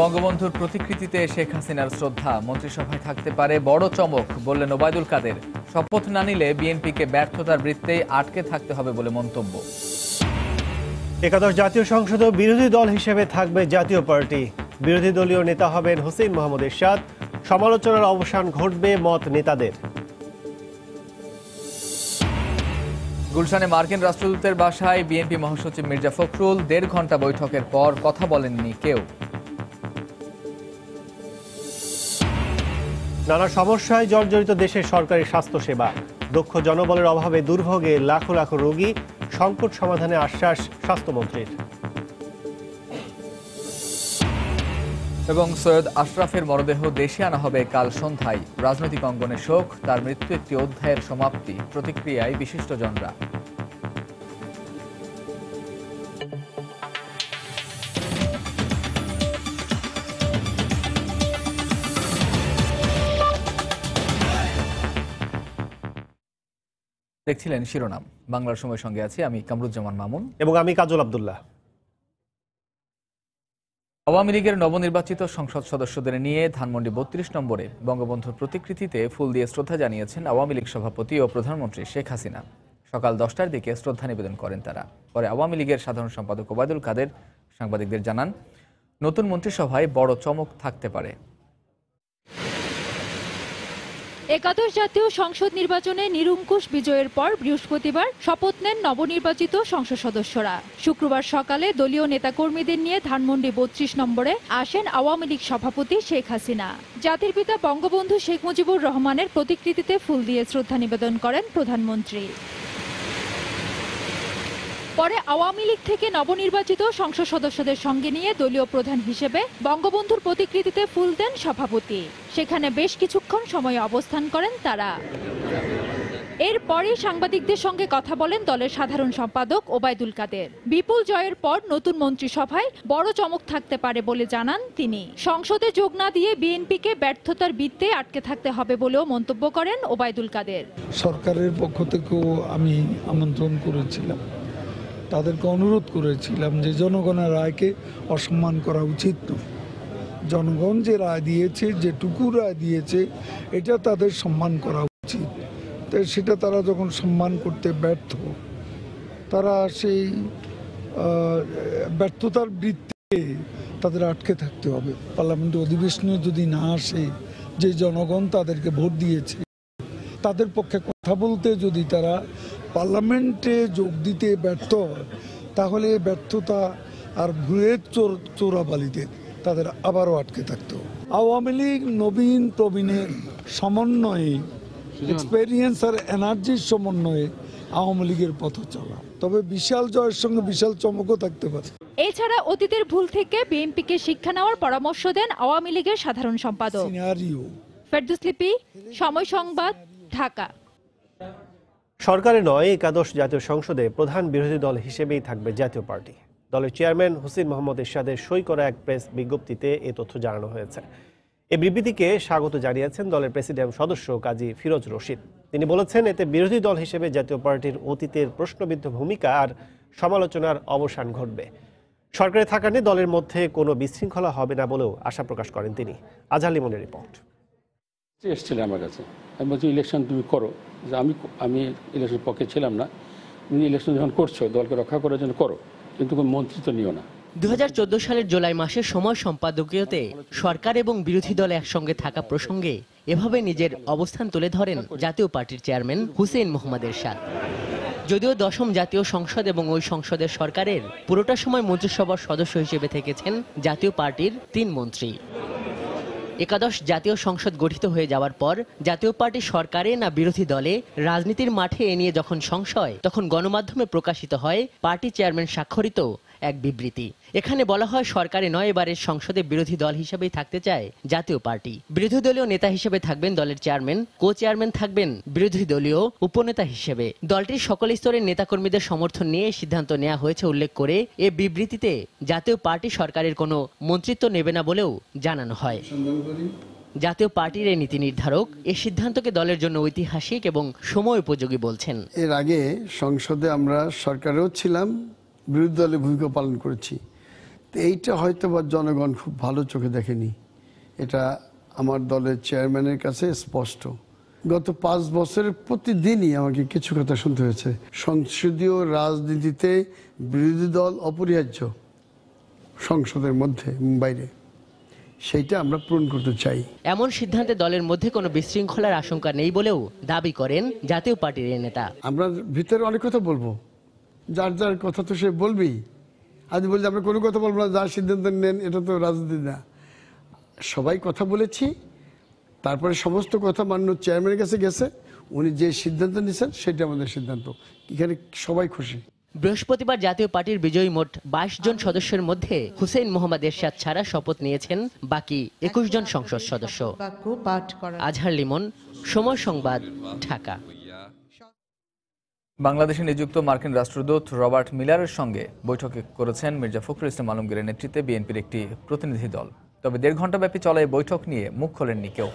বঙ্গবন্ধুর প্রতিকৃতিতে শেখ হাসিনার শ্রদ্ধা মন্ত্রিসভায় থাকতে পারে বড় চমক বললেন ওবায়দুল কাদের শপথ না নিলে বিএনপিকে ব্যর্থতার বৃত্তে আটকে থাকতে হবে বলে মন্তব্য একাদশ জাতীয় সংসদ বিরোধী দল হিসেবে থাকবে জাতীয় পার্টি বিরোধী দলীয় নেতা হবেন হোসেন মোহাম্মদ এরশাদ সমালোচনার অবসান ঘটবে মত নেতাদের গুলশানে মার্কিন রাষ্ট্রদূতের বাসায় বিএনপি মহাসচিব মির্জা ফখরুল দেড় ঘন্টা বৈঠকের পর কথা বলেননি কেউ নানা সমস্যায় জর্জরিত দেশের সরকারি স্বাস্থ্যসেবা দক্ষ জনবলের অভাবে দুর্ভোগে লাখো লাখো রোগী সংকট সমাধানে আশ্বাস স্বাস্থ্যমন্ত্রীর এবং সৈয়দ আশরাফের মরদেহ দেশে আনা হবে কাল সন্ধ্যায় রাজনৈতিক অঙ্গনে শোক তার মৃত্যু একটি অধ্যায়ের সমাপ্তি প্রতিক্রিয়ায় বিশিষ্টজনরা দেখছিলেন শিরোনাম বাংলার সময় সঙ্গে আছি আমি কামরুজ্জামান মামুন এবং আমি কাজল আবদুল্লাহ আওয়ামী লীগের নবনির্বাচিত সংসদ সদস্যদের নিয়ে ধানমন্ডি বত্রিশ নম্বরে বঙ্গবন্ধুর প্রতিকৃতিতে ফুল দিয়ে শ্রদ্ধা জানিয়েছেন আওয়ামী লীগ সভাপতি ও প্রধানমন্ত্রী শেখ হাসিনা সকাল দশটার দিকে শ্রদ্ধা নিবেদন করেন তারা পরে আওয়ামী লীগের সাধারণ সম্পাদক ওবায়দুল কাদের সাংবাদিকদের জানান নতুন মন্ত্রিসভায় বড় চমক থাকতে পারে একাদশ জাতীয় সংসদ নির্বাচনে নিরঙ্কুশ বিজয়ের পর বৃহস্পতিবার শপথ নেন নবনির্বাচিত সংসদ সদস্যরা শুক্রবার সকালে দলীয় নেতাকর্মীদের নিয়ে ধানমন্ডি বত্রিশ নম্বরে আসেন আওয়ামী লীগ সভাপতি শেখ হাসিনা জাতির পিতা বঙ্গবন্ধু শেখ মুজিবুর রহমানের প্রতিকৃতিতে ফুল দিয়ে শ্রদ্ধা নিবেদন করেন প্রধানমন্ত্রী পরে আওয়ামী লীগ থেকে নবনির্বাচিত সংসদ সদস্যদের সঙ্গে নিয়ে দলীয় প্রধান হিসেবে বঙ্গবন্ধুর প্রতিকৃতিতে ফুল দেন সভাপতি সেখানে বেশ কিছুক্ষণ সময় অবস্থান করেন তারা পরে সাংবাদিকদের সঙ্গে কথা বলেন দলের সাধারণ সম্পাদক ওবায়দুল কাদের বিপুল জয়ের পর নতুন মন্ত্রিসভায় বড় চমক থাকতে পারে বলে জানান তিনি সংসদে যোগ না দিয়ে বিএনপিকে ব্যর্থতার বৃত্তে আটকে থাকতে হবে বলেও মন্তব্য করেন ওবায়দুল কাদের সরকারের পক্ষ থেকেও আমি আমন্ত্রণ করেছিলাম তাদেরকে অনুরোধ করেছিলাম যে জনগণের রায়কে অসম্মান করা উচিত নয় জনগণ যে রায় দিয়েছে যেটুকু রায় দিয়েছে এটা তাদের সম্মান করা উচিত তাই সেটা তারা যখন সম্মান করতে ব্যর্থ তারা সেই ব্যর্থতার বৃত্তে তাদের আটকে থাকতে হবে পার্লামেন্ট অধিবেশনে যদি না আসে যে জনগণ তাদেরকে ভোট দিয়েছে তাদের পক্ষে কথা বলতে যদি তারা পার্লামেন্টে যোগ দিতে ব্যর্থ তাহলে ব্যর্থতা আর ভুয়ের চোর চোরাবালিতে তাদের আবারও আটকে থাকতো আওয়ামী লীগ নবীন প্রবীণের সমন্বয়ে এক্সপেরিয়েন্স আর এনার্জির সমন্বয়ে আওয়ামী লীগের পথ চলা তবে বিশাল জয়ের সঙ্গে বিশাল চমকও থাকতে পারে এছাড়া অতীতের ভুল থেকে বিএনপিকে শিক্ষা নেওয়ার পরামর্শ দেন আওয়ামী লীগের সাধারণ সম্পাদক ফেরদুস লিপি সময় সংবাদ ঢাকা সরকারে নয় একাদশ জাতীয় সংসদে প্রধান বিরোধী দল হিসেবেই থাকবে জাতীয় পার্টি দলের চেয়ারম্যান হুসিন মোহাম্মদ এরশাদের সই করা এক প্রেস বিজ্ঞপ্তিতে এ তথ্য জানানো হয়েছে এই বিবৃতিকে স্বাগত জানিয়েছেন দলের প্রেসিডেন্ট সদস্য কাজী ফিরোজ রশিদ তিনি বলেছেন এতে বিরোধী দল হিসেবে জাতীয় পার্টির অতীতের প্রশ্নবিদ্ধ ভূমিকা আর সমালোচনার অবসান ঘটবে সরকারে থাকা নিয়ে দলের মধ্যে কোনো বিশৃঙ্খলা হবে না বলেও আশা প্রকাশ করেন তিনি আজহালিমনের রিপোর্ট এসেছিলেন আমার কাছে আমি বলছি ইলেকশন তুমি করো যে আমি আমি ইলেকশন পক্ষে ছিলাম না তুমি ইলেকশন যখন করছো দলকে রক্ষা করার জন্য করো কিন্তু কোনো মন্ত্রী তো নিও না দু সালের জুলাই মাসের সময় সম্পাদকীয়তে সরকার এবং বিরোধী দল একসঙ্গে থাকা প্রসঙ্গে এভাবে নিজের অবস্থান তুলে ধরেন জাতীয় পার্টির চেয়ারম্যান হুসেন মোহাম্মদ এরশাদ যদিও দশম জাতীয় সংসদ এবং ওই সংসদের সরকারের পুরোটা সময় মন্ত্রিসভার সদস্য হিসেবে থেকেছেন জাতীয় পার্টির তিন মন্ত্রী একাদশ জাতীয় সংসদ গঠিত হয়ে যাওয়ার পর জাতীয় পার্টি সরকারে না বিরোধী দলে রাজনীতির মাঠে এ নিয়ে যখন সংশয় তখন গণমাধ্যমে প্রকাশিত হয় পার্টি চেয়ারম্যান স্বাক্ষরিত এক বিবৃতি এখানে বলা হয় সরকারে নয় এবারের সংসদে বিরোধী দল হিসেবেই থাকতে চায় জাতীয় পার্টি বিরোধী দলীয় নেতা হিসেবে থাকবেন দলের চেয়ারম্যান কো চেয়ারম্যান থাকবেন বিরোধী দলীয় উপনেতা হিসেবে দলটির সকল স্তরের নেতাকর্মীদের সমর্থন নিয়ে সিদ্ধান্ত নেওয়া হয়েছে উল্লেখ করে এ বিবৃতিতে জাতীয় পার্টি সরকারের কোনো মন্ত্রিত্ব নেবে না বলেও জানানো হয় জাতীয় পার্টির এই নীতি নির্ধারক এ সিদ্ধান্তকে দলের জন্য ঐতিহাসিক এবং সময় উপযোগী বলছেন এর আগে সংসদে আমরা সরকারেও ছিলাম বিরোধী দলের ভূমিকা পালন করেছি তো এইটা হয়তো বা জনগণ খুব ভালো চোখে দেখেনি এটা আমার দলের চেয়ারম্যানের কাছে স্পষ্ট গত পাঁচ বছরের প্রতিদিনই আমাকে কিছু কথা শুনতে হয়েছে সংসদীয় রাজনীতিতে বিরোধী দল অপরিহার্য সংসদের মধ্যে বাইরে সেইটা আমরা পূরণ করতে চাই এমন সিদ্ধান্তে দলের মধ্যে কোনো বিশৃঙ্খলার আশঙ্কা নেই বলেও দাবি করেন জাতীয় পার্টির নেতা আমরা ভিতরে অনেক কথা বলবো যার যার কথা তো সে বলবেই আজ বলছে আমরা কোনো কথা বলবো না যার সিদ্ধান্ত নেন এটা তো রাজনীতি না সবাই কথা বলেছি তারপরে সমস্ত কথা মান্য চেয়ারম্যানের কাছে গেছে উনি যে সিদ্ধান্ত নিয়েছেন সেটা আমাদের সিদ্ধান্ত এখানে সবাই খুশি বৃহস্পতিবার জাতীয় পার্টির বিজয়ী মোট বাইশ জন সদস্যের মধ্যে হুসেন মোহাম্মদ এরশাদ ছাড়া শপথ নিয়েছেন বাকি একুশ জন সংসদ সদস্য আজহার লিমন সময় সংবাদ ঢাকা বাংলাদেশে নিযুক্ত মার্কিন রাষ্ট্রদূত রবার্ট মিলারের সঙ্গে বৈঠকে করেছেন মির্জা ফখরুল ইসলাম আলমগীরের নেতৃত্বে বিএনপির একটি প্রতিনিধি দল তবে দেড় ব্যাপী চলা এই বৈঠক নিয়ে মুখ খোলেননি কেউ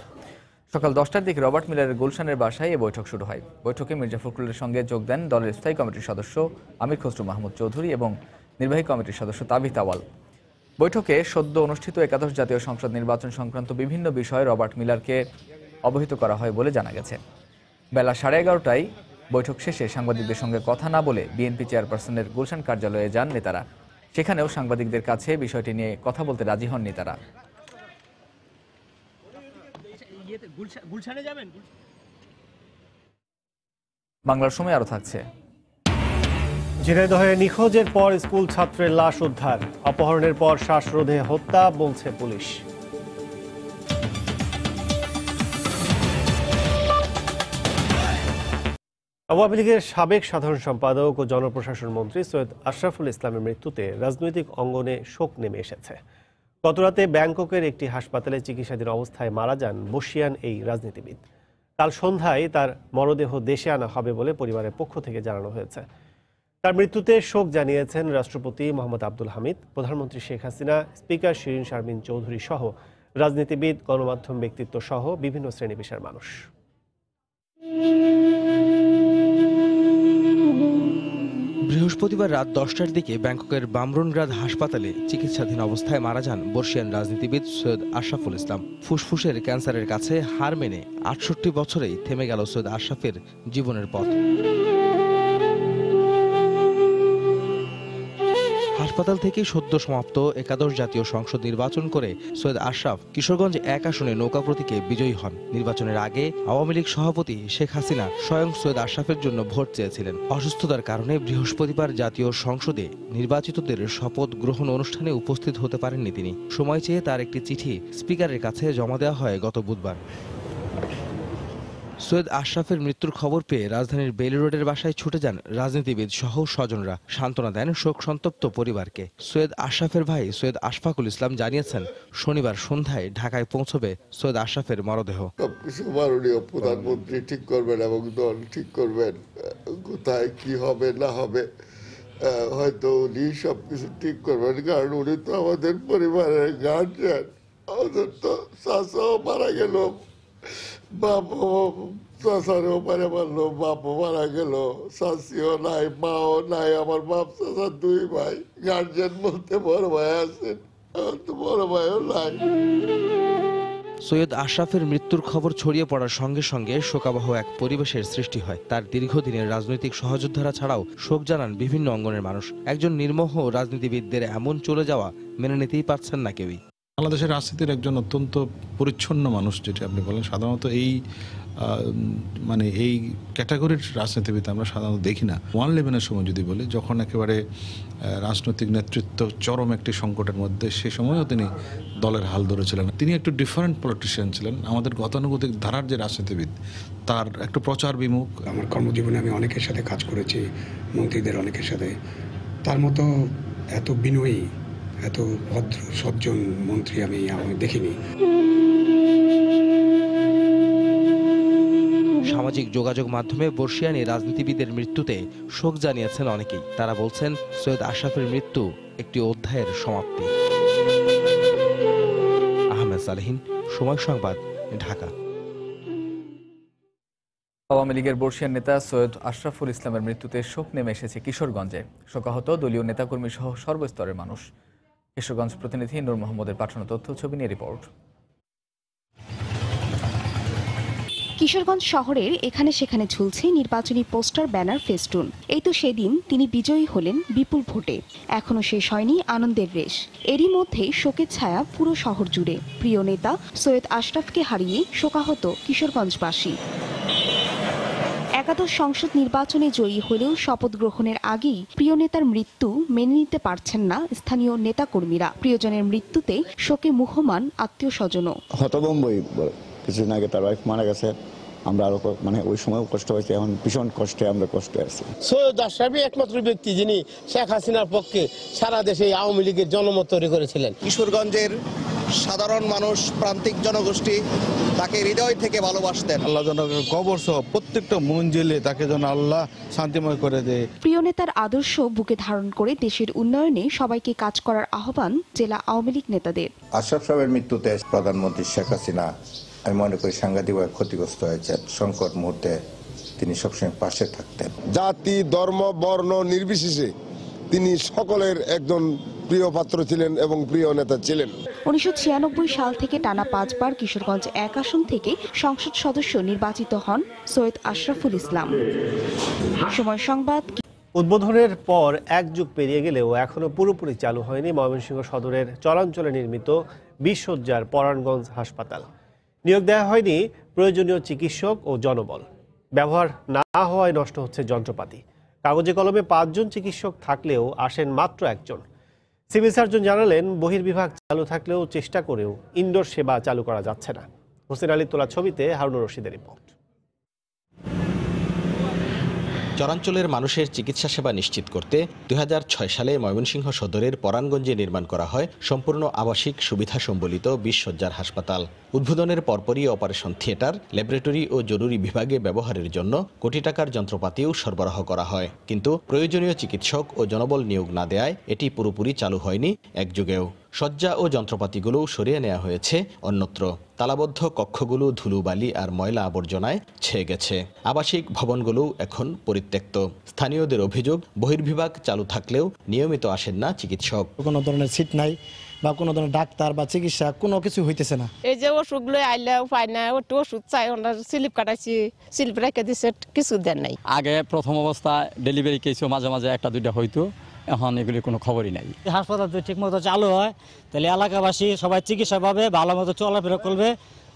সকাল দশটার দিকে রবার্ট মিলারের গুলশানের বাসায় এ বৈঠক শুরু হয় বৈঠকে মির্জা ফখরুলের সঙ্গে যোগ দেন দলের স্থায়ী কমিটির সদস্য আমির খসরু মাহমুদ চৌধুরী এবং নির্বাহী কমিটির সদস্য তাবি তাওয়াল বৈঠকে সদ্য অনুষ্ঠিত একাদশ জাতীয় সংসদ নির্বাচন সংক্রান্ত বিভিন্ন বিষয়ে রবার্ট মিলারকে অবহিত করা হয় বলে জানা গেছে বেলা সাড়ে এগারোটায় বৈঠক শেষে সাংবাদিকদের সঙ্গে কথা না বলে বিএনপি চেয়ারপারসনের গুলশান কার্যালয়ে যান নেতারা সেখানেও সাংবাদিকদের কাছে বিষয়টি নিয়ে কথা বলতে রাজি হননি তারা বাংলার সময় আরো থাকছে ঝিনাইদহে নিখোঁজের পর স্কুল ছাত্রের লাশ উদ্ধার অপহরণের পর শ্বাসরোধে হত্যা বলছে পুলিশ আওয়ামী লীগের সাবেক সাধারণ সম্পাদক ও জনপ্রশাসন মন্ত্রী সৈয়দ আশরাফুল ইসলামের মৃত্যুতে রাজনৈতিক অঙ্গনে শোক নেমে এসেছে গতরাতে ব্যাংককের একটি হাসপাতালে চিকিৎসাধীন অবস্থায় মারা যান বসিয়ান এই রাজনীতিবিদ কাল সন্ধ্যায় তার মরদেহ দেশে আনা হবে বলে পরিবারের পক্ষ থেকে জানানো হয়েছে তার মৃত্যুতে শোক জানিয়েছেন রাষ্ট্রপতি মোহাম্মদ আব্দুল হামিদ প্রধানমন্ত্রী শেখ হাসিনা স্পিকার শিরিন শারমিন চৌধুরী সহ রাজনীতিবিদ গণমাধ্যম ব্যক্তিত্ব সহ বিভিন্ন শ্রেণী পেশার মানুষ বৃহস্পতিবার রাত দশটার দিকে ব্যাংককের বামরনগ্রাদ হাসপাতালে চিকিৎসাধীন অবস্থায় মারা যান বর্ষিয়ান রাজনীতিবিদ সৈয়দ আশরাফুল ইসলাম ফুসফুসের ক্যান্সারের কাছে হার মেনে আটষট্টি বছরেই থেমে গেল সৈয়দ আশরাফের জীবনের পথ হাসপাতাল থেকে সদ্য সমাপ্ত একাদশ জাতীয় সংসদ নির্বাচন করে সৈয়দ আশরাফ কিশোরগঞ্জ এক আসনে নৌকা প্রতীকে বিজয়ী হন নির্বাচনের আগে আওয়ামী লীগ সভাপতি শেখ হাসিনা স্বয়ং সৈয়দ আশরাফের জন্য ভোট চেয়েছিলেন অসুস্থতার কারণে বৃহস্পতিবার জাতীয় সংসদে নির্বাচিতদের শপথ গ্রহণ অনুষ্ঠানে উপস্থিত হতে পারেননি তিনি সময় চেয়ে তার একটি চিঠি স্পিকারের কাছে জমা দেওয়া হয় গত বুধবার সৈয়দ আশরাফের মৃত্যুর খবর পেয়ে রাজধানীর বেলি রোডের বাসায় ছুটে যান রাজনীতিবিদ সহ স্বজনরা সান্ত্বনা দেন শোক সন্তপ্ত পরিবারকে সৈয়দ আশরাফের ভাই সৈয়দ আশফাকুল ইসলাম জানিয়েছেন শনিবার সন্ধ্যায় ঢাকায় পৌঁছবে সৈয়দ আশরাফের মরদেহ সবকিছু মাননীয় প্রধানমন্ত্রী ঠিক করবেন এবং দল ঠিক করবেন কোথায় কি হবে না হবে হয়তো উনি সবকিছু ঠিক করবেন কারণ উনি তো আমাদের পরিবারের গার্জিয়ান আমাদের তো শাসাও মারা গেল পারে মারলো বাপও মারা গেল নাই মাও নাই আমার বাপ দুই ভাই গার্জেন বলতে বড় ভাই আছেন বড় ভাইও নাই সৈয়দ আশরাফের মৃত্যুর খবর ছড়িয়ে পড়ার সঙ্গে সঙ্গে শোকাবহ এক পরিবেশের সৃষ্টি হয় তার দীর্ঘদিনের রাজনৈতিক সহযোদ্ধারা ছাড়াও শোক জানান বিভিন্ন অঙ্গনের মানুষ একজন নির্মহ রাজনীতিবিদদের এমন চলে যাওয়া মেনে নিতেই পারছেন না কেউই বাংলাদেশের রাজনীতির একজন অত্যন্ত পরিচ্ছন্ন মানুষ যেটি আপনি বলেন সাধারণত এই মানে এই ক্যাটাগরির রাজনীতিবিদ আমরা সাধারণত দেখি না ওয়ান লেভেনের সময় যদি বলি যখন একেবারে রাজনৈতিক নেতৃত্ব চরম একটি সংকটের মধ্যে সে সময়ও তিনি দলের হাল ধরেছিলেন তিনি একটু ডিফারেন্ট পলিটিশিয়ান ছিলেন আমাদের গতানুগতিক ধারার যে রাজনীতিবিদ তার একটু প্রচার বিমুখ আমার কর্মজীবনে আমি অনেকের সাথে কাজ করেছি মন্ত্রীদের অনেকের সাথে তার মতো এত বিনয়ী এত ভদ্র সজ্জন মন্ত্রী আমি আমি দেখিনি সামাজিক যোগাযোগ মাধ্যমে বর্ষিয়ানি রাজনীতিবিদের মৃত্যুতে শোক জানিয়েছেন অনেকেই তারা বলছেন সৈয়দ আশরাফের মৃত্যু একটি অধ্যায়ের সমাপ্তি আহমেদ সালেহীন সময় সংবাদ ঢাকা আওয়ামী লীগের বর্ষিয়ান নেতা সৈয়দ আশরাফুল ইসলামের মৃত্যুতে শোক নেমে এসেছে কিশোরগঞ্জে শোকাহত দলীয় নেতাকর্মী সহ সর্বস্তরের মানুষ কিশোরগঞ্জ প্রতিনিধি নূর মোহাম্মদের পাঠানো তথ্য ছবি নিয়ে রিপোর্ট কিশোরগঞ্জ শহরের এখানে সেখানে ঝুলছে নির্বাচনী পোস্টার ব্যানার ফেস্টুন এই তো সেদিন তিনি বিজয়ী হলেন বিপুল ভোটে এখনও শেষ হয়নি আনন্দের রেশ এরই মধ্যে শোকের ছায়া পুরো শহর জুড়ে প্রিয় নেতা সৈয়দ আশরাফকে হারিয়ে শোকাহত কিশোরগঞ্জবাসী একাদশ সংসদ নির্বাচনে জয়ী হলেও শপথ গ্রহণের আগেই প্রিয় নেতার মৃত্যু মেনে নিতে পারছেন না স্থানীয় নেতাকর্মীরা প্রিয়জনের মৃত্যুতে শোকে মুহমান আত্মীয় স্বজনও হতবম্বই কিছুদিন আগে তার ওয়াইফ মারা গেছে আমরা আরো মানে ওই সময়ও কষ্ট হয়েছে এখন ভীষণ কষ্টে আমরা কষ্টে আছি সৈয়দ আশরাফি একমাত্র ব্যক্তি যিনি শেখ হাসিনার পক্ষে সারা দেশে আওয়ামী লীগের জনমত তৈরি করেছিলেন কিশোরগঞ্জের সাধারণ মানুষ প্রান্তিক জনগোষ্ঠী তাকে হৃদয় থেকে ভালোবাসতেন আল্লাহ জনগণের কবর সহ প্রত্যেকটা মঞ্জিলে তাকে যেন আল্লাহ শান্তিময় করে দেয় প্রিয় নেতার আদর্শ বুকে ধারণ করে দেশের উন্নয়নে সবাইকে কাজ করার আহ্বান জেলা আওয়ামী লীগ নেতাদের আশরাফ সাহেবের মৃত্যুতে প্রধানমন্ত্রী শেখ হাসিনা আমি মনে করি সাংঘাতিকভাবে ক্ষতিগ্রস্ত হয়েছে সংকট মুহূর্তে তিনি সবসময় পাশে থাকতেন জাতি ধর্ম বর্ণ নির্বিশেষে তিনি সকলের একজন প্রিয় পাত্র ছিলেন এবং প্রিয় নেতা ছিলেন উনিশশো সাল থেকে টানা পাঁচবার কিশোরগঞ্জ এক আসন থেকে সংসদ সদস্য নির্বাচিত হন সৈয়দ আশরাফুল ইসলাম সময় সংবাদ উদ্বোধনের পর এক যুগ পেরিয়ে গেলেও এখনও পুরোপুরি চালু হয়নি ময়মনসিংহ সদরের চলাঞ্চলে নির্মিত বিশ্বজ্জার পরাণগঞ্জ হাসপাতাল নিয়োগ দেওয়া হয়নি প্রয়োজনীয় চিকিৎসক ও জনবল ব্যবহার না হওয়ায় নষ্ট হচ্ছে যন্ত্রপাতি কাগজে কলমে পাঁচজন চিকিৎসক থাকলেও আসেন মাত্র একজন সিভিল সার্জন জানালেন বহির্বিভাগ চালু থাকলেও চেষ্টা করেও ইনডোর সেবা চালু করা যাচ্ছে না হোসেন আলী তোলা ছবিতে হারুন রশিদের রিপোর্ট চরাঞ্চলের মানুষের চিকিৎসা সেবা নিশ্চিত করতে দুই সালে ময়মনসিংহ সদরের পরাণগঞ্জে নির্মাণ করা হয় সম্পূর্ণ আবাসিক সুবিধা সম্বলিত বিশ্বজ্জার হাসপাতাল উদ্বোধনের পরপরই অপারেশন থিয়েটার ল্যাবরেটরি ও জরুরি বিভাগে ব্যবহারের জন্য কোটি টাকার যন্ত্রপাতিও সরবরাহ করা হয় কিন্তু প্রয়োজনীয় চিকিৎসক ও জনবল নিয়োগ না দেয়ায় এটি পুরোপুরি চালু হয়নি একযুগেও শয্যা ও যন্ত্রপাতিগুলোও সরিয়ে নেওয়া হয়েছে অন্যত্র তালাবদ্ধ কক্ষগুলো ধুলুবালি আর ময়লা আবর্জনায় ছেয়ে গেছে আবাসিক ভবনগুলোও এখন পরিত্যক্ত স্থানীয়দের অভিযোগ বহির্বিভাগ চালু থাকলেও নিয়মিত আসেন না চিকিৎসক কোনো ধরনের সিট নাই বা কোনো ধরনের ডাক্তার বা চিকিৎসা কোনো কিছু হইতেছে না এই যে ওষুধগুলো আইলে উপায় না ওটু ওষুধ চাই ওনার স্লিপ কাটাইছি স্লিপ রেখে দিছে কিছু দেন নাই আগে প্রথম অবস্থা ডেলিভারি কেসও মাঝে মাঝে একটা দুইটা হইতো এখন এগুলি কোনো খবরই নাই হাসপাতাল যদি ঠিকমতো চালু হয় তাহলে এলাকাবাসী সবাই চিকিৎসা পাবে ভালো মতো চলাফেরা করবে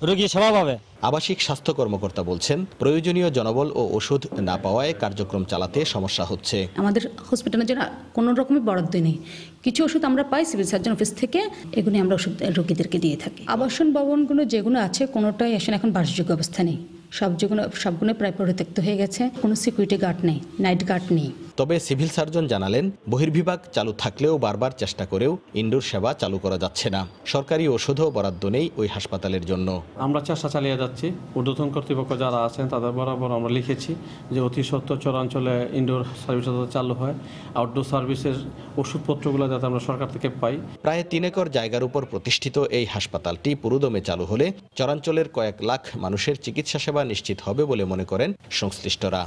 রোগী সেবা পাবে আবাসিক স্বাস্থ্য কর্মকর্তা বলছেন প্রয়োজনীয় জনবল ও ওষুধ না পাওয়ায় কার্যক্রম চালাতে সমস্যা হচ্ছে আমাদের হসপিটালের জন্য কোনো রকমের বরাদ্দ নেই কিছু ওষুধ আমরা পাই সিভিল সার্জন অফিস থেকে এগুলি আমরা ওষুধ রোগীদেরকে দিয়ে থাকি আবাসন ভবনগুলো যেগুলো আছে কোনোটাই আসলে এখন বাসযোগ্য অবস্থা নেই সব যেগুলো সবগুলো প্রায় পরিত্যক্ত হয়ে গেছে কোনো সিকিউরিটি গার্ড নেই নাইট গার্ড নেই তবে সিভিল সার্জন জানালেন বহির্বিভাগ চালু থাকলেও বারবার চেষ্টা করেও ইনডোর সেবা চালু করা যাচ্ছে না সরকারি ওষুধও বরাদ্দ নেই ওই হাসপাতালের জন্য আমরা চেষ্টা চালিয়ে যাচ্ছি ঊর্ধ্বতন কর্তৃপক্ষ যারা আছেন তাদের বরাবর আমরা লিখেছি যে অতি সত্ত্বর চরাঞ্চলে ইনডোর সার্ভিস চালু হয় আউটডোর সার্ভিসের ওষুধপত্রগুলো যাতে আমরা সরকার থেকে পাই প্রায় তিন একর জায়গার উপর প্রতিষ্ঠিত এই হাসপাতালটি পুরুদমে চালু হলে চরাঞ্চলের কয়েক লাখ মানুষের চিকিৎসা সেবা নিশ্চিত হবে বলে মনে করেন সংশ্লিষ্টরা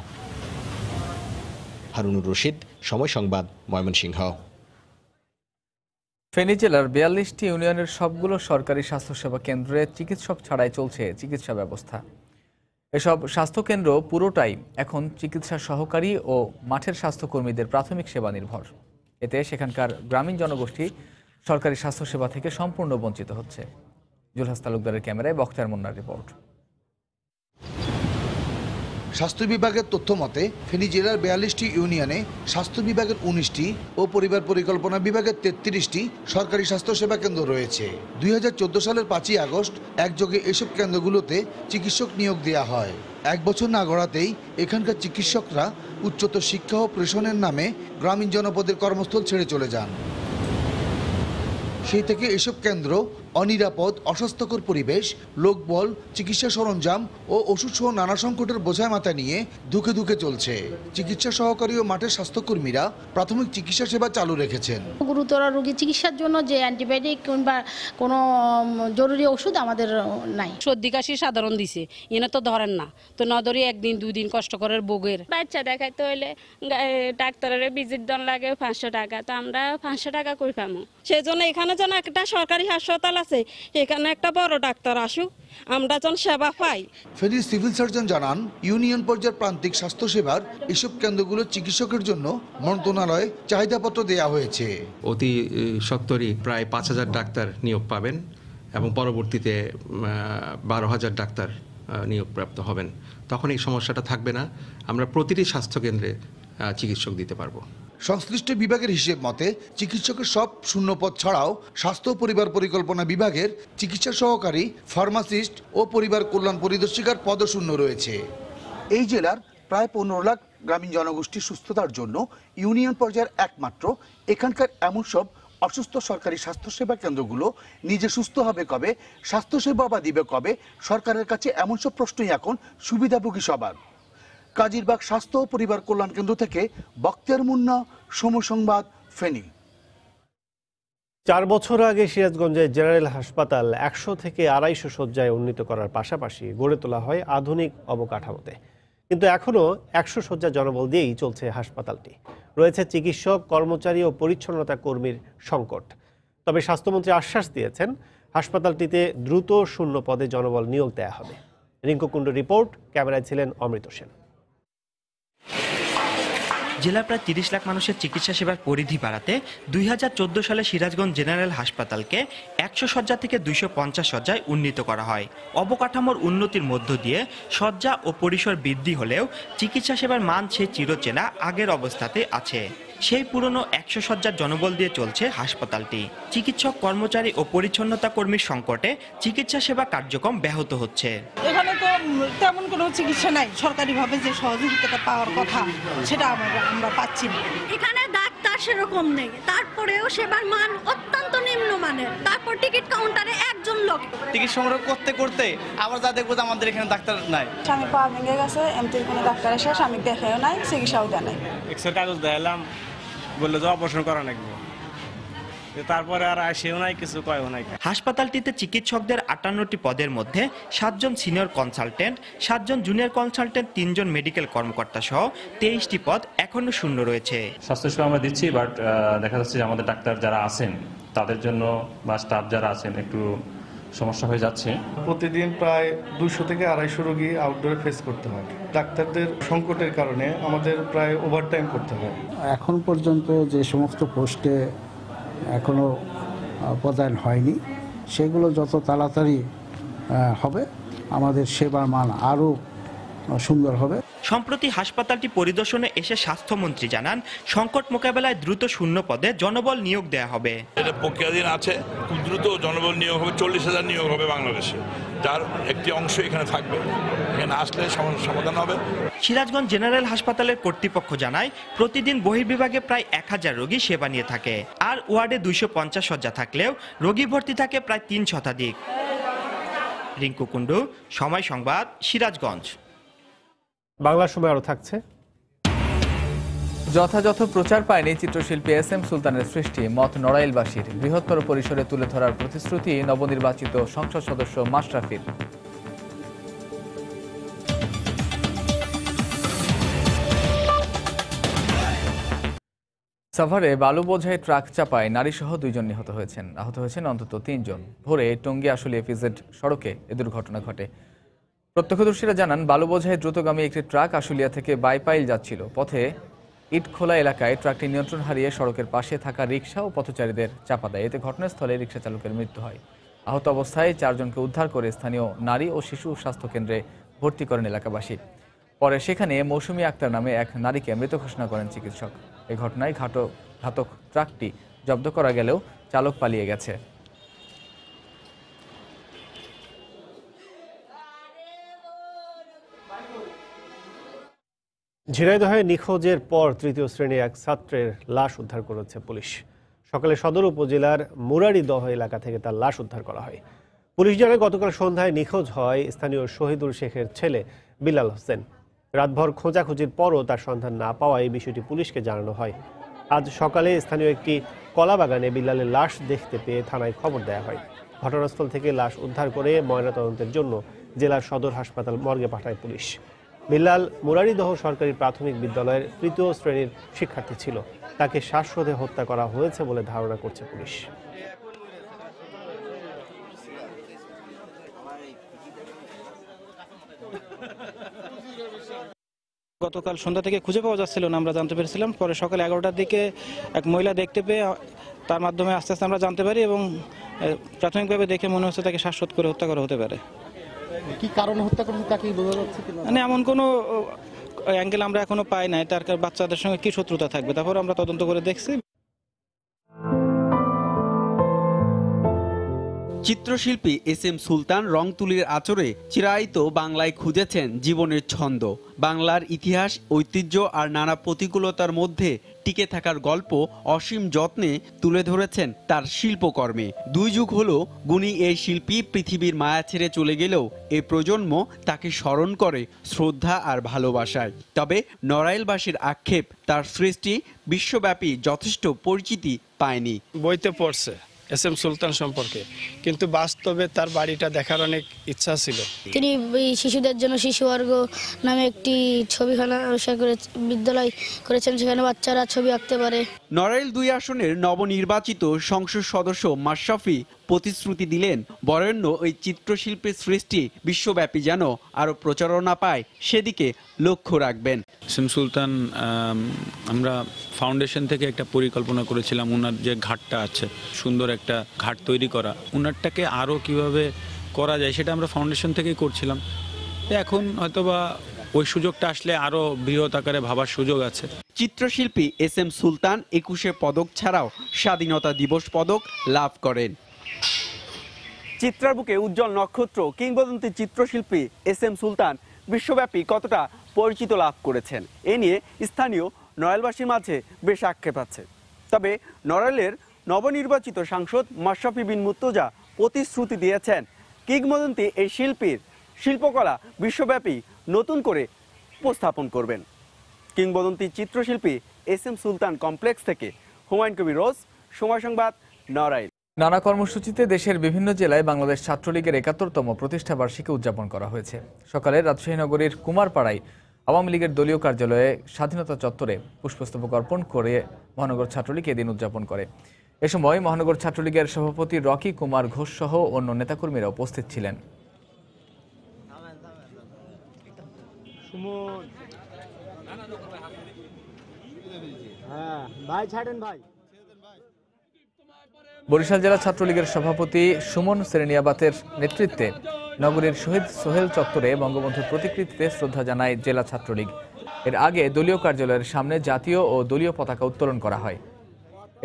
হারুনুর রশিদ সময় সংবাদ ময়মনসিংহ ফেনী জেলার বিয়াল্লিশটি ইউনিয়নের সবগুলো সরকারি স্বাস্থ্যসেবা কেন্দ্রে চিকিৎসক ছাড়াই চলছে চিকিৎসা ব্যবস্থা এসব স্বাস্থ্যকেন্দ্র পুরোটাই এখন চিকিৎসা সহকারী ও মাঠের স্বাস্থ্যকর্মীদের প্রাথমিক সেবা নির্ভর এতে সেখানকার গ্রামীণ জনগোষ্ঠী সরকারি স্বাস্থ্যসেবা থেকে সম্পূর্ণ বঞ্চিত হচ্ছে জুলহাস তালুকদারের ক্যামেরায় বক্তার মুন্নার রিপোর্ট স্বাস্থ্য বিভাগের তথ্য মতে ফেনী জেলার বিয়াল্লিশটি ইউনিয়নে স্বাস্থ্য বিভাগের উনিশটি ও পরিবার পরিকল্পনা বিভাগের তেত্রিশটি সরকারি স্বাস্থ্যসেবা কেন্দ্র রয়েছে দুই সালের পাঁচই আগস্ট একযোগে এসব কেন্দ্রগুলোতে চিকিৎসক নিয়োগ দেওয়া হয় এক বছর না গড়াতেই এখানকার চিকিৎসকরা উচ্চতর শিক্ষা ও প্রেষণের নামে গ্রামীণ জনপদের কর্মস্থল ছেড়ে চলে যান সেই থেকে এসব কেন্দ্র অনিরাপদ অস্বাস্থ্যকর পরিবেশ লোকবল চিকিৎসা সরঞ্জাম ও ওষুধসহ নানা সংকটের বোঝায় মাথা নিয়ে ধুকে ধুকে চলছে চিকিৎসা সহকারী ও মাঠের স্বাস্থ্যকর্মীরা প্রাথমিক চিকিৎসা সেবা চালু রেখেছেন গুরুতর রোগী চিকিৎসার জন্য যে অ্যান্টিবায়োটিক কিংবা কোনো জরুরি ওষুধ আমাদের নাই সর্দি কাশি সাধারণ দিছে এনে তো ধরেন না তো নদরি একদিন দুই দিন কষ্ট করার বোগের বাচ্চা দেখাইতে হইলে ডাক্তারের ভিজিট দন লাগে পাঁচশো টাকা তো আমরা পাঁচশো টাকা কই পামো সেজন্য এখানে যেন একটা সরকারি হাসপাতাল আছে এখানে একটা বড় ডাক্তার আসুক আমরা যেন সেবা পাই ফেরি সিভিল সার্জন জানান ইউনিয়ন পর্যায়ের প্রান্তিক স্বাস্থ্যসেবার এসব কেন্দ্রগুলোর চিকিৎসকের জন্য মন্ত্রণালয়ে চাহিদাপত্র দেওয়া হয়েছে অতি সত্তরই প্রায় পাঁচ হাজার ডাক্তার নিয়োগ পাবেন এবং পরবর্তীতে বারো হাজার ডাক্তার নিয়োগপ্রাপ্ত হবেন তখন এই সমস্যাটা থাকবে না আমরা প্রতিটি স্বাস্থ্যকেন্দ্রে চিকিৎসক দিতে পারবো সংশ্লিষ্ট বিভাগের হিসেব মতে চিকিৎসকের সব শূন্যপদ ছাড়াও স্বাস্থ্য পরিবার পরিকল্পনা বিভাগের চিকিৎসা সহকারী ফার্মাসিস্ট ও পরিবার কল্যাণ পরিদর্শিকার পদশূন্য রয়েছে এই জেলার প্রায় পনেরো লাখ গ্রামীণ জনগোষ্ঠীর সুস্থতার জন্য ইউনিয়ন পর্যায়ের একমাত্র এখানকার এমন সব অসুস্থ সরকারি স্বাস্থ্যসেবা কেন্দ্রগুলো নিজে সুস্থ হবে কবে স্বাস্থ্যসেবা বা দিবে কবে সরকারের কাছে এমন সব প্রশ্নই এখন সুবিধাভোগী সবার কাজিরবাগ স্বাস্থ্য ও পরিবার কল্যাণ কেন্দ্র থেকে বক্তিয়ার মুন্না সমসংবাদ ফেনী চার বছর আগে সিরাজগঞ্জের জেনারেল হাসপাতাল একশো থেকে আড়াইশো শয্যায় উন্নীত করার পাশাপাশি গড়ে তোলা হয় আধুনিক অবকাঠামোতে কিন্তু এখনও একশো শয্যা জনবল দিয়েই চলছে হাসপাতালটি রয়েছে চিকিৎসক কর্মচারী ও পরিচ্ছন্নতা কর্মীর সংকট তবে স্বাস্থ্যমন্ত্রী আশ্বাস দিয়েছেন হাসপাতালটিতে দ্রুত শূন্য পদে জনবল নিয়োগ দেয়া হবে রিঙ্ককুণ্ড রিপোর্ট ক্যামেরায় ছিলেন অমৃত সেন জেলা প্রায় তিরিশ লাখ মানুষের চিকিৎসা সেবার পরিধি বাড়াতে দুই সালে সিরাজগঞ্জ জেনারেল হাসপাতালকে একশো শয্যা থেকে দুইশো পঞ্চাশ শয্যায় উন্নীত করা হয় অবকাঠামোর উন্নতির মধ্য দিয়ে শয্যা ও পরিসর বৃদ্ধি হলেও চিকিৎসা সেবার মান সে চিরচেনা আগের অবস্থাতে আছে সেই পুরনো একশো সজ্জার জনবল দিয়ে চলছে হাসপাতালটি চিকিৎসক কর্মচারী ও পরিচ্ছন্নতা কর্মীর সংকটে চিকিৎসা সেবা কার্যক্রম ব্যাহত হচ্ছে এখানে তো তেমন কোনো চিকিৎসা নাই সরকারিভাবে যে সহযোগিতাটা পাওয়ার কথা সেটা আমরা পাচ্ছি না এখানে সেরকম নেই তারপরেও সেবার মান অত্যন্ত নিম্ন মানের তারপর টিকিট কাউন্টারে একজন লোক টিকিট সংগ্রহ করতে করতে আবার যা দেখবো আমাদের এখানে ডাক্তার নাই স্বামী পা ভেঙে গেছে এমতির কোনো ডাক্তার এসে স্বামী দেখেও নাই চিকিৎসাও দেয় নাই এক্সের কাগজ দেখালাম বললো যে অপারেশন করা নাকি তারপরে আর আসেও নাই কিছু কয়ও নাই হাসপাতালটিতে চিকিৎসকদের আটান্নটি পদের মধ্যে সাতজন সিনিয়র কনসালটেন্ট সাতজন জুনিয়র কনসালটেন্ট তিনজন মেডিকেল কর্মকর্তা সহ তেইশটি পদ এখনো শূন্য রয়েছে স্বাস্থ্যসেবা আমরা দিচ্ছি বাট দেখা যাচ্ছে যে আমাদের ডাক্তার যারা আছেন তাদের জন্য বা স্টাফ যারা আছেন একটু সমস্যা হয়ে যাচ্ছে প্রতিদিন প্রায় দুশো থেকে আড়াইশো রোগী আউটডোরে ফেস করতে হয় ডাক্তারদের সংকটের কারণে আমাদের প্রায় ওভারটাইম করতে হয় এখন পর্যন্ত যে সমস্ত পোস্টে এখনও প্রদান হয়নি সেগুলো যত তাড়াতাড়ি হবে আমাদের সেবার মান আরও সুন্দর হবে সম্প্রতি হাসপাতালটি পরিদর্শনে এসে স্বাস্থ্যমন্ত্রী জানান সংকট মোকাবেলায় দ্রুত শূন্য পদে জনবল নিয়োগ দেয়া হবে এটা প্রক্রিয়াধীন আছে খুব দ্রুত জনবল নিয়োগ হবে চল্লিশ হাজার নিয়োগ হবে বাংলাদেশে তার একটি অংশ এখানে থাকবে আসলে সমাধান হবে সিরাজগঞ্জ জেনারেল হাসপাতালের কর্তৃপক্ষ জানায় প্রতিদিন বহির্বিভাগে প্রায় এক হাজার রোগী সেবা নিয়ে থাকে আর ওয়ার্ডে দুইশো পঞ্চাশ শয্যা থাকলেও রোগী ভর্তি থাকে প্রায় তিন শতাধিক রিঙ্কু কুণ্ডু সময় সংবাদ সিরাজগঞ্জ বাংলা সময় আরো থাকছে যথাযথ প্রচার পায়নি চিত্রশিল্পী এস এম সুলতানের সৃষ্টি মত নড়াইলবাসীর বৃহত্তর পরিসরে তুলে ধরার প্রতিশ্রুতি নবনির্বাচিত সংসদ সদস্য মাশরাফির সাভারে বালু বোঝায় ট্রাক চাপায় নারীসহ দুইজন নিহত হয়েছেন আহত হয়েছেন অন্তত তিনজন ভোরে টঙ্গী আসলে এফিজেড সড়কে এ দুর্ঘটনা ঘটে প্রত্যক্ষদর্শীরা জানান বালু বোঝায় দ্রুতগামী একটি ট্রাক আশুলিয়া থেকে বাইপাইল যাচ্ছিল পথে ইটখোলা এলাকায় ট্রাকটি নিয়ন্ত্রণ হারিয়ে সড়কের পাশে থাকা রিক্সা ও পথচারীদের চাপা দেয় এতে ঘটনাস্থলে রিক্সা চালকের মৃত্যু হয় আহত অবস্থায় চারজনকে উদ্ধার করে স্থানীয় নারী ও শিশু স্বাস্থ্য কেন্দ্রে ভর্তি করেন এলাকাবাসী পরে সেখানে মৌসুমী আক্তার নামে এক নারীকে মৃত ঘোষণা করেন চিকিৎসক এ ঘটনায় ঘাত ঘাতক ট্রাকটি জব্দ করা গেলেও চালক পালিয়ে গেছে ঝিনাইদহে নিখোঁজের পর তৃতীয় শ্রেণীর এক ছাত্রের লাশ উদ্ধার করেছে পুলিশ সকালে সদর উপজেলার মুরারিদহ এলাকা থেকে তার লাশ উদ্ধার করা হয় পুলিশ জানায় গতকাল সন্ধ্যায় নিখোঁজ হয় স্থানীয় শহীদুল শেখের ছেলে বিলাল হোসেন রাতভর খোঁজাখুঁজির পরও তার সন্ধান না পাওয়া এই বিষয়টি পুলিশকে জানানো হয় আজ সকালে স্থানীয় একটি কলা বাগানে বিল্লালের লাশ দেখতে পেয়ে থানায় খবর দেওয়া হয় ঘটনাস্থল থেকে লাশ উদ্ধার করে ময়নাতদন্তের জন্য জেলার সদর হাসপাতাল মর্গে পাঠায় পুলিশ বিল্লাল মুরারিদহ সরকারি প্রাথমিক বিদ্যালয়ের তৃতীয় শ্রেণীর শিক্ষার্থী ছিল তাকে শ্বাসরোধে হত্যা করা হয়েছে বলে ধারণা করছে পুলিশ গতকাল সন্ধ্যা থেকে খুঁজে পাওয়া যাচ্ছিল না আমরা জানতে পেরেছিলাম পরে সকাল এগারোটার দিকে এক মহিলা দেখতে পেয়ে তার মাধ্যমে আস্তে আস্তে আমরা জানতে পারি এবং প্রাথমিকভাবে দেখে মনে হচ্ছে তাকে শ্বাসরোধ করে হত্যা করা হতে পারে কি কারণ হত্যা করেছে তাকে বোঝা যাচ্ছে মানে এমন কোনো অ্যাঙ্গেল আমরা এখনো পাই নাই তার বাচ্চাদের সঙ্গে কি শত্রুতা থাকবে তারপর আমরা তদন্ত করে দেখছি চিত্রশিল্পী এস এম সুলতান রং তুলির আচরে চিরায়িত বাংলায় খুঁজেছেন জীবনের ছন্দ বাংলার ইতিহাস ঐতিহ্য আর নানা প্রতিকূলতার মধ্যে টিকে থাকার গল্প অসীম যত্নে তুলে ধরেছেন তার শিল্পকর্মে দুই যুগ হল গুণী এই শিল্পী পৃথিবীর মায়া ছেড়ে চলে গেলেও এ প্রজন্ম তাকে স্মরণ করে শ্রদ্ধা আর ভালোবাসায় তবে নড়াইলবাসীর আক্ষেপ তার সৃষ্টি বিশ্বব্যাপী যথেষ্ট পরিচিতি পায়নি বইতে পড়ছে এস এম সুলতান সম্পর্কে কিন্তু বাস্তবে তার বাড়িটা দেখার অনেক ইচ্ছা ছিল তিনি শিশুদের জন্য শিশুবর্গ নামে একটি ছবিখানা আবিষ্কার করে বিদ্যালয় করেছেন সেখানে বাচ্চারা ছবি আঁকতে পারে নড়াইল দুই আসনের নবনির্বাচিত সংসদ সদস্য মাশরাফি প্রতিশ্রুতি দিলেন বরেণ্য ওই চিত্রশিল্পের সৃষ্টি বিশ্বব্যাপী যেন আরও প্রচারণা পায় সেদিকে লক্ষ্য রাখবেন সিম সুলতান আমরা ফাউন্ডেশন থেকে একটা পরিকল্পনা করেছিলাম ওনার যে ঘাটটা আছে সুন্দর একটা ঘাট তৈরি করা ওনারটাকে আরও কিভাবে করা যায় সেটা আমরা ফাউন্ডেশন থেকেই করছিলাম এখন হয়তোবা ওই সুযোগটা আসলে আরও বৃহৎ আকারে ভাবার সুযোগ আছে চিত্রশিল্পী এস এম সুলতান একুশে পদক ছাড়াও স্বাধীনতা দিবস পদক লাভ করেন চিত্রার বুকে উজ্জ্বল নক্ষত্র কিংবদন্তি চিত্রশিল্পী এস এম সুলতান বিশ্বব্যাপী কতটা পরিচিত লাভ করেছেন এ নিয়ে স্থানীয় নড়াইলবাসীর মাঝে বেশ আক্ষেপ আছে তবে নড়াইলের নবনির্বাচিত সাংসদ মাশরাফি বিন মুর্তজা প্রতিশ্রুতি দিয়েছেন কিংবদন্তি এই শিল্পীর শিল্পকলা বিশ্বব্যাপী নতুন করে উপস্থাপন করবেন কিংবদন্তি চিত্রশিল্পী এস এম সুলতান কমপ্লেক্স থেকে হুমায়ুন কবির রোজ সময় সংবাদ নড়াইল নানা কর্মসূচিতে দেশের বিভিন্ন জেলায় বাংলাদেশ ছাত্রলীগের একাত্তরতম প্রতিষ্ঠা বার্ষিকী উদযাপন করা হয়েছে সকালে রাজশাহী নগরীর কুমারপাড়ায় আওয়ামী লীগের দলীয় কার্যালয়ে স্বাধীনতা চত্বরে পুষ্পস্তবক অর্পণ করে মহানগর ছাত্রলীগ এদিন উদযাপন করে এ সময় মহানগর ছাত্রলীগের সভাপতি রকি কুমার ঘোষ সহ অন্য নেতাকর্মীরা উপস্থিত ছিলেন হ্যাঁ ভাই ছাড়েন ভাই বরিশাল জেলা ছাত্রলীগের সভাপতি সুমন শ্রেণিয়াবাতের নেতৃত্বে নগরীর শহীদ সোহেল চত্বরে বঙ্গবন্ধুর প্রতিকৃতিতে শ্রদ্ধা জানায় জেলা ছাত্রলীগ এর আগে দলীয় কার্যালয়ের সামনে জাতীয় ও দলীয় পতাকা উত্তোলন করা হয়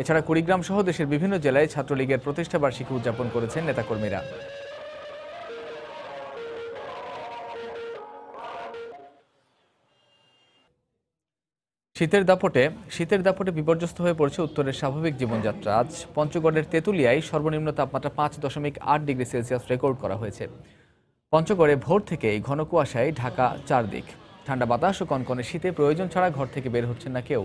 এছাড়া কুড়িগ্রাম সহ দেশের বিভিন্ন জেলায় ছাত্রলীগের প্রতিষ্ঠাবার্ষিকী উদযাপন করেছেন নেতাকর্মীরা শীতের দাপটে শীতের দাপটে বিপর্যস্ত হয়ে পড়েছে উত্তরের স্বাভাবিক জীবনযাত্রা আজ পঞ্চগড়ের তেঁতুলিয়ায় সর্বনিম্ন তাপমাত্রা পাঁচ দশমিক আট ডিগ্রি সেলসিয়াস রেকর্ড করা হয়েছে পঞ্চগড়ে ভোর থেকেই ঘন কুয়াশায় ঢাকা চারদিক ঠান্ডা বাতাস ও কনকনে শীতে প্রয়োজন ছাড়া ঘর থেকে বের হচ্ছেন না কেউ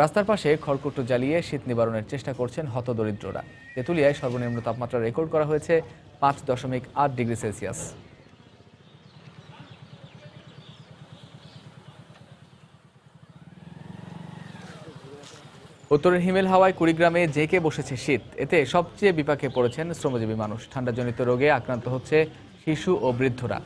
রাস্তার পাশে খড়কুট্টু জ্বালিয়ে শীত নিবারণের চেষ্টা করছেন হতদরিদ্ররা তেঁতুলিয়ায় সর্বনিম্ন তাপমাত্রা রেকর্ড করা হয়েছে পাঁচ দশমিক আট ডিগ্রি সেলসিয়াস উত্তরের হিমেল হাওয়ায় কুড়িগ্রামে জেঁকে বসেছে শীত এতে সবচেয়ে বিপাকে পড়েছেন শ্রমজীবী মানুষ ঠান্ডাজনিত রোগে আক্রান্ত হচ্ছে শিশু ও বৃদ্ধরা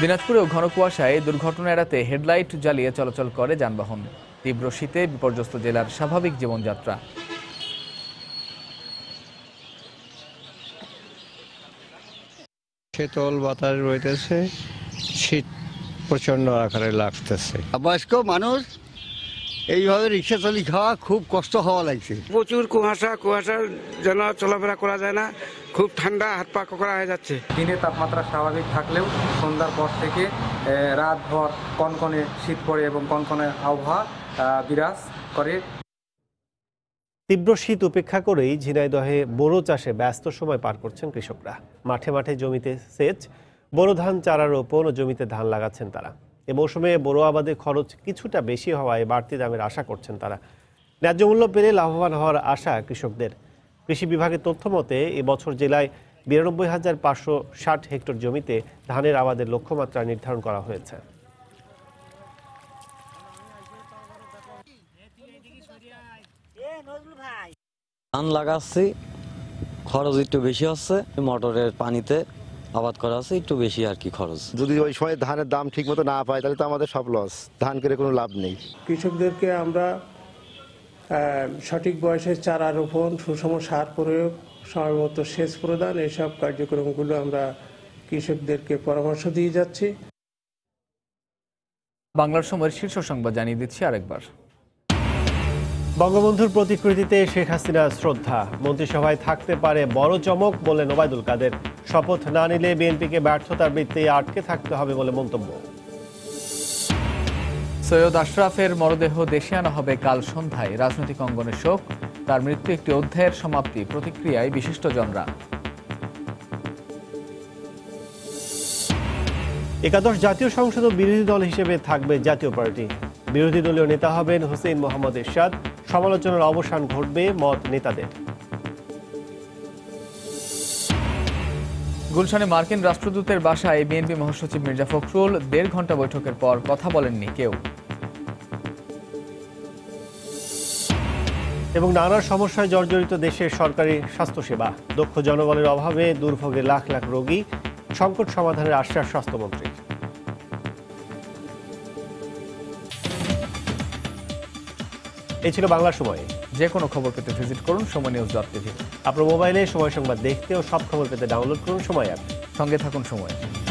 দিনাজপুরেও ঘন কুয়াশায় দুর্ঘটনা এড়াতে হেডলাইট জ্বালিয়ে চলাচল করে যানবাহন তীব্র শীতে বিপর্যস্ত জেলার স্বাভাবিক জীবনযাত্রা শীতল বাতাস রয়েছে শীত প্রচণ্ড আকারে লাগতেছে বয়স্ক মানুষ এইভাবে রিক্সা চালি খাওয়া খুব কষ্ট হওয়া লাগছে প্রচুর কুয়াশা কুয়াশা যেন চলাফেরা করা যায় না খুব ঠান্ডা হাত পা কোকড়া হয়ে যাচ্ছে দিনে তাপমাত্রা স্বাভাবিক থাকলেও সন্ধ্যার পর থেকে রাতভর কনকনে শীত পড়ে এবং কনকনে আবহাওয়া বিরাজ করে তীব্র শীত উপেক্ষা করেই ঝিনাইদহে বোরো চাষে ব্যস্ত সময় পার করছেন কৃষকরা মাঠে মাঠে জমিতে সেচ বোরো ধান চারা রোপণ ও জমিতে ধান লাগাচ্ছেন তারা এ মৌসুমে বোরো আবাদে খরচ কিছুটা বেশি হওয়ায় বাড়তি দামের আশা করছেন তারা ন্যায্য মূল্য পেলে লাভবান হওয়ার আশা কৃষকদের কৃষি বিভাগের তথ্য মতে এবছর জেলায় বিরানব্বই হাজার পাঁচশো ষাট হেক্টর জমিতে ধানের আবাদের লক্ষ্যমাত্রা নির্ধারণ করা হয়েছে ধান লাগাচ্ছি খরচ একটু বেশি হচ্ছে মোটরের পানিতে আবাদ করা আছে একটু বেশি আর কি খরচ যদি ওই সময় ধানের দাম ঠিক মতো না পায় তাহলে তো আমাদের সব লস ধান কেটে কোনো লাভ নেই কৃষকদেরকে আমরা সঠিক বয়সে চারা রোপণ সুষম সার প্রয়োগ মতো সেচ প্রদান এইসব কার্যক্রমগুলো আমরা কৃষকদেরকে পরামর্শ দিয়ে যাচ্ছি বাংলার সময়ের শীর্ষ সংবাদ জানিয়ে দিচ্ছি আরেকবার বঙ্গবন্ধুর প্রতিকৃতিতে শেখ হাসিনা শ্রদ্ধা মন্ত্রিসভায় থাকতে পারে বড় চমক বলে ওবায়দুল কাদের শপথ না নিলে বিএনপিকে ব্যর্থতার বৃত্তে আটকে থাকতে হবে বলে মন্তব্য সৈয়দ আশরাফের মরদেহ দেশে আনা হবে কাল সন্ধ্যায় রাজনৈতিক অঙ্গনের শোক তার মৃত্যু একটি অধ্যায়ের সমাপ্তি প্রতিক্রিয়ায় বিশিষ্টজনরা একাদশ জাতীয় সংসদ বিরোধী দল হিসেবে থাকবে জাতীয় পার্টি বিরোধী দলীয় নেতা হবেন হোসেন মোহাম্মদ এরশাদ সমালোচনার অবসান ঘটবে মত নেতাদের গুলশানে মার্কিন রাষ্ট্রদূতের বাসায় বিএনপি মহাসচিব মির্জা ফখরুল দেড় ঘন্টা বৈঠকের পর কথা বলেননি কেউ এবং নানা সমস্যায় জর্জরিত দেশের সরকারি স্বাস্থ্যসেবা দক্ষ জনবলের অভাবে দুর্ভোগে লাখ লাখ রোগী সংকট সমাধানের আশ্বাস স্বাস্থ্যমন্ত্রী এই ছিল বাংলার সময় যে কোনো খবর পেতে ভিজিট করুন সময় নিউজ ডট টিভি আপনার মোবাইলে সময় সংবাদ দেখতে ও সব খবর পেতে ডাউনলোড করুন সময় অ্যাপ সঙ্গে থাকুন সময়